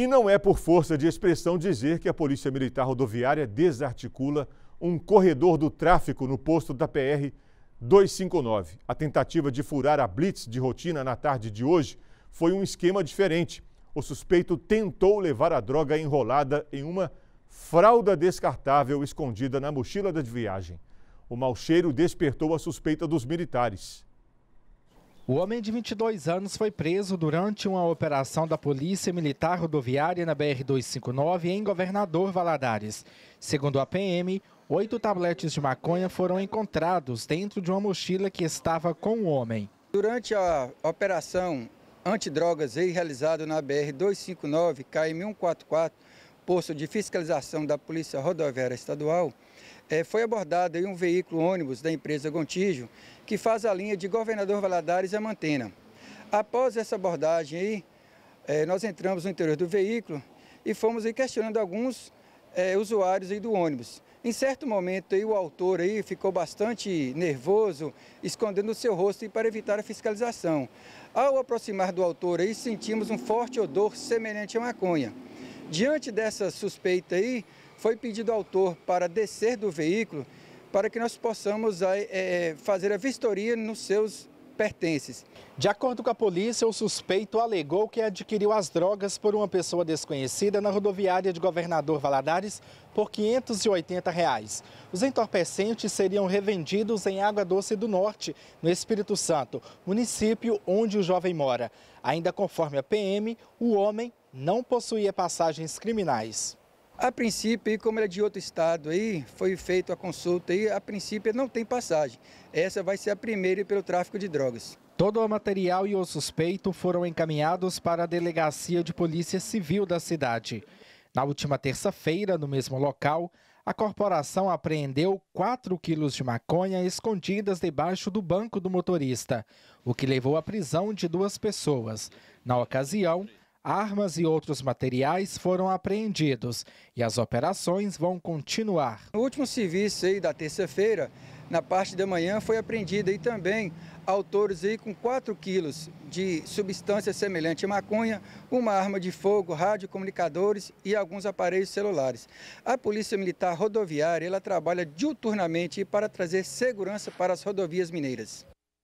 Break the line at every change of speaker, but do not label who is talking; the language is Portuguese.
E não é por força de expressão dizer que a Polícia Militar Rodoviária desarticula um corredor do tráfico no posto da PR 259. A tentativa de furar a blitz de rotina na tarde de hoje foi um esquema diferente. O suspeito tentou levar a droga enrolada em uma fralda descartável escondida na mochila da viagem. O mau cheiro despertou a suspeita dos militares.
O homem de 22 anos foi preso durante uma operação da Polícia Militar Rodoviária na BR-259 em Governador Valadares. Segundo a PM, oito tabletes de maconha foram encontrados dentro de uma mochila que estava com o homem.
Durante a operação antidrogas realizada na BR-259, KM144, posto de fiscalização da Polícia Rodoviária Estadual, é, foi abordado um veículo ônibus da empresa Gontijo, que faz a linha de Governador Valadares a Mantena. Após essa abordagem aí, é, nós entramos no interior do veículo e fomos aí questionando alguns é, usuários aí do ônibus. Em certo momento aí, o autor aí ficou bastante nervoso, escondendo o seu rosto para evitar a fiscalização. Ao aproximar do autor aí, sentimos um forte odor semelhante a maconha. Diante dessa suspeita aí, foi pedido ao autor para descer do veículo para que nós possamos é, fazer a vistoria nos seus pertences. De acordo com a polícia, o suspeito alegou que adquiriu as drogas por uma pessoa
desconhecida na rodoviária de Governador Valadares por R$ 580. Reais. Os entorpecentes seriam revendidos em Água Doce do Norte, no Espírito Santo, município onde o jovem mora. Ainda conforme a PM, o homem não
possuía passagens criminais. A princípio, como ele é de outro estado aí, foi feita a consulta e a princípio não tem passagem. Essa vai ser a primeira pelo tráfico de drogas.
Todo o material e o suspeito foram encaminhados para a delegacia de polícia civil da cidade. Na última terça-feira, no mesmo local, a corporação apreendeu 4 quilos de maconha escondidas debaixo do banco do motorista, o que levou à prisão de duas pessoas. Na ocasião, Armas e outros
materiais foram apreendidos e as operações vão continuar. No último serviço aí da terça-feira, na parte da manhã, foi apreendido e também autores aí com 4 quilos de substância semelhante a maconha, uma arma de fogo, radiocomunicadores e alguns aparelhos celulares. A Polícia Militar Rodoviária ela trabalha diuturnamente para trazer segurança para as rodovias mineiras.